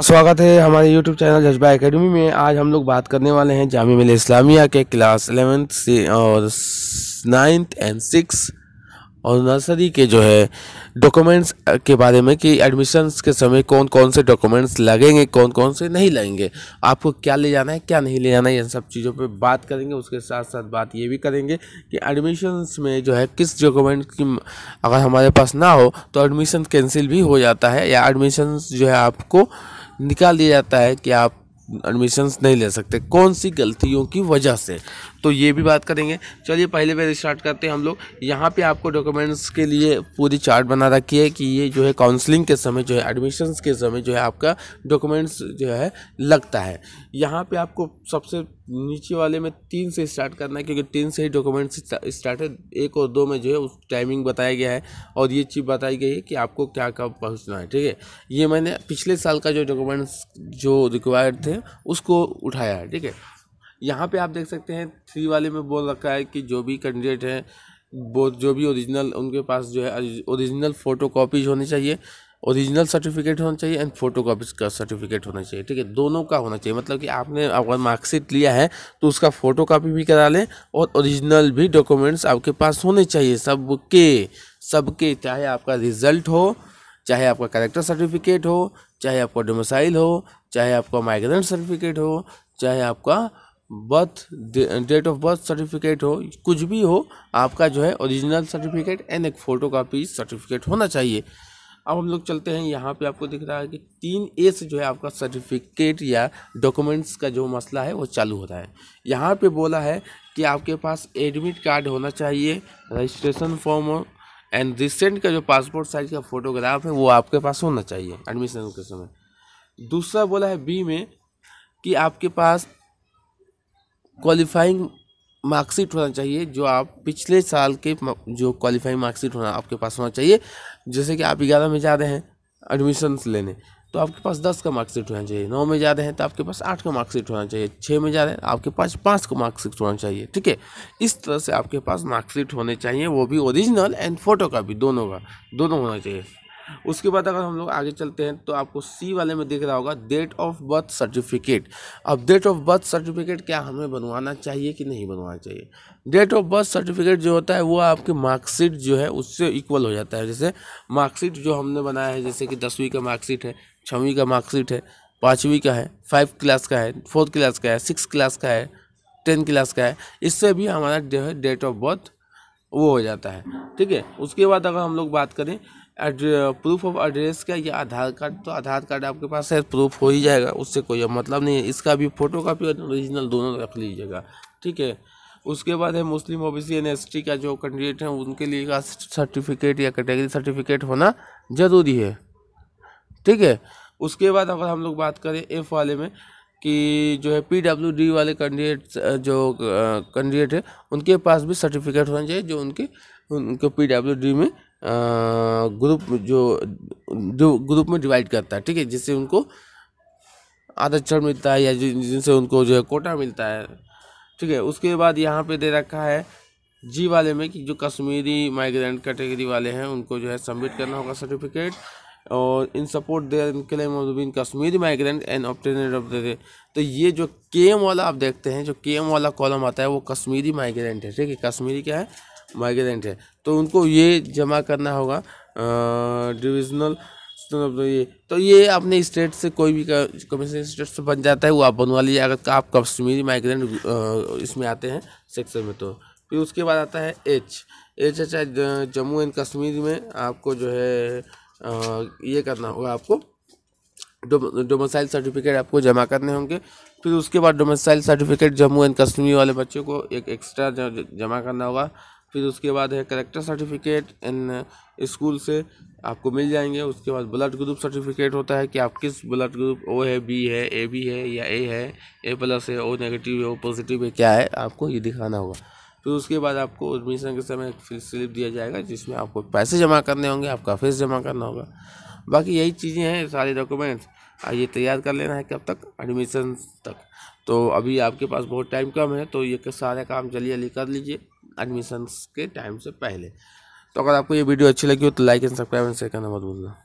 स्वागत है हमारे YouTube चैनल जज्बा एकेडमी में आज हम लोग बात करने वाले हैं जामिया मिल इस्लामिया के क्लास एलेवेंथ से और नाइन्थ एंड सिक्स और नर्सरी के जो है डॉक्यूमेंट्स के बारे में कि एडमिशन्स के समय कौन कौन से डॉक्यूमेंट्स लगेंगे कौन कौन से नहीं लगेंगे आपको क्या ले जाना है क्या नहीं ले जाना है इन सब चीज़ों पे बात करेंगे उसके साथ साथ बात ये भी करेंगे कि एडमिशन्स में जो है किस डॉक्यूमेंट की अगर हमारे पास ना हो तो एडमिशन कैंसिल भी हो जाता है या एडमिशन्स जो है आपको निकाल दिया जाता है कि आप एडमिशंस नहीं ले सकते कौन सी गलतियों की वजह से तो ये भी बात करेंगे चलिए पहले पहले स्टार्ट करते हैं हम लोग यहाँ पे आपको डॉक्यूमेंट्स के लिए पूरी चार्ट बना रखी है कि ये जो है काउंसलिंग के समय जो है एडमिशन्स के समय जो है आपका डॉक्यूमेंट्स जो है लगता है यहाँ पे आपको सबसे नीचे वाले में तीन से स्टार्ट करना है क्योंकि तीन से ही डॉक्यूमेंट्स स्टार्ट है एक और दो में जो है उस टाइमिंग बताया गया है और ये चीज़ बताई गई है कि आपको क्या कब पहुँचना है ठीक है ये मैंने पिछले साल का जो डॉक्यूमेंट्स जो रिक्वायर्ड थे उसको उठाया है ठीक है यहाँ पे आप देख सकते हैं थ्री वाले में बोल रखा है कि जो भी कैंडिडेट हैं वो जो भी ओरिजिनल उनके पास जो है ओरिजिनल फ़ोटो कॉपीज होनी चाहिए ओरिजिनल सर्टिफिकेट होना चाहिए एंड फोटो कॉपीज का सर्टिफिकेट होना चाहिए ठीक है दोनों का होना चाहिए मतलब कि आपने अगर मार्कशीट लिया है तो उसका फ़ोटो कॉपी भी करा लें और ओरिजिनल भी डॉक्यूमेंट्स आपके पास होने चाहिए सबके सबके चाहे आपका रिजल्ट हो चाहे आपका करेक्टर सर्टिफिकेट हो चाहे आपका डोमिसाइल हो चाहे आपका माइग्रेंट सर्टिफिकेट हो चाहे आपका birth date of birth certificate हो कुछ भी हो आपका जो है ओरिजिनल सर्टिफिकेट एंड एक फ़ोटो कापी सर्टिफिकेट होना चाहिए अब हम लोग चलते हैं यहाँ पे आपको दिख रहा है कि तीन ए से जो है आपका सर्टिफिकेट या डॉक्यूमेंट्स का जो मसला है वो चालू होता है यहाँ पे बोला है कि आपके पास एडमिट कार्ड होना चाहिए रजिस्ट्रेशन फॉर्म एंड रिसेंट का जो पासपोर्ट साइज का फ़ोटोग्राफ है वो आपके पास होना चाहिए एडमिशन के समय दूसरा बोला है बी में कि आपके पास क्वालिफाइंग मार्कशीट होना चाहिए जो आप पिछले साल के जो क्वालिफाइंग मार्कशीट होना आपके पास होना चाहिए जैसे कि आप ग्यारह में जा रहे हैं एडमिशन्स लेने तो आपके पास दस का मार्कशीट होना चाहिए नौ में ज़्यादा है तो आपके पास आठ का मार्कशीट होना चाहिए छः में ज़्यादा है तो आपके पास पाँच का मार्कशीट होना चाहिए ठीक है इस तरह से आपके पास मार्कशीट होने चाहिए वो भी ओरिजिनल एंड फोटो का भी दोनों का दोनों होना चाहिए उसके बाद अगर हम लोग आगे चलते हैं तो आपको सी वाले में दिख रहा होगा डेट ऑफ बर्थ सर्टिफिकेट अब डेट ऑफ बर्थ सर्टिफिकेट क्या हमें बनवाना चाहिए कि नहीं बनवाना चाहिए डेट ऑफ बर्थ सर्टिफिकेट जो होता है वो आपके मार्कशीट जो है उससे इक्वल हो जाता है जैसे मार्कशीट जो हमने बनाया है जैसे कि दसवीं का मार्कशीट है छवीं का मार्कशीट है पाँचवीं का है फाइव क्लास का है फोर्थ क्लास का है सिक्स क्लास का है टेंथ क्लास का है इससे भी हमारा जो है डेट ऑफ बर्थ वो हो जाता है ठीक है उसके बाद अगर हम लोग बात करें प्रूफ ऑफ एड्रेस का या आधार कार्ड तो आधार कार्ड आपके पास है प्रूफ हो ही जाएगा उससे कोई मतलब नहीं है इसका भी फोटो कापी और ओरिजिनल दोनों रख लीजिएगा ठीक है उसके बाद है मुस्लिम ओबीसी एन एस का जो कैंडिडेट हैं उनके लिए का सर्टिफिकेट या कैटेगरी सर्टिफिकेट होना ज़रूरी है ठीक है उसके बाद अगर हम लोग बात करें एफ वाले में कि जो है पी डब्ल्यू डी वाले कैंडिडेट जो कैंडिडेट है उनके पास भी सर्टिफिकेट होना चाहिए जो उनके उनको पी डब्ल्यू डी में ग्रुप जो ग्रुप में डिवाइड करता है ठीक है जिससे उनको आदक्षण मिलता है या जिनसे उनको जो है कोटा मिलता है ठीक है उसके बाद यहाँ पे दे रखा है जी वाले में कि जो कश्मीरी माइग्रेंट कैटेगरी वाले हैं उनको जो है सबमिट करना होगा सर्टिफिकेट और in support their claim Kashmiri migrant and ऑप्टेनेट ऑफ दे तो ये जो के एम वाला आप देखते हैं जो के एम वाला कॉलम आता है वो कश्मीरी माइग्रेंट है ठीक है कश्मीरी क्या है माइग्रेंट है तो उनको ये जमा करना होगा डिविजनल तो ये तो ये अपने स्टेट से कोई भी कमीशन स्टेट से बन जाता है वो आप बनवा लीजिए अगर आप कश्मीरी माइग्रेंट इसमें आते हैं सेक्शन में तो फिर उसके बाद आता है H H H Jammu and Kashmir में आपको जो है ये करना होगा आपको डोमिसाइल सर्टिफिकेट आपको जमा करने होंगे फिर उसके बाद domicile certificate Jammu and Kashmir वाले बच्चों को एक एक्स्ट्रा जमा करना होगा फिर उसके बाद है करेक्टर सर्टिफिकेट इन स्कूल से आपको मिल जाएंगे उसके बाद ब्लड ग्रुप सर्टिफिकेट होता है कि आप किस ब्लड ग्रुप ओ है बी है ए बी है या ए है ए प्लस है ओ नेगेटिव है ओ पॉजिटिव है क्या है आपको ये दिखाना होगा फिर उसके बाद आपको एडमिशन के समय फिर स्लिप दिया जाएगा जिसमें आपको पैसे जमा करने होंगे आपका फीस जमा करना होगा बाकी यही चीज़ें हैं सारे डॉक्यूमेंट्स ये तैयार कर लेना है कब तक एडमिशन तक तो अभी आपके पास बहुत टाइम कम है तो ये सारे काम जल्दी जल्दी कर लीजिए एडमिशन के टाइम से पहले तो अगर आपको ये वीडियो अच्छी लगी हो तो like and subscribe and share करना मत भूलना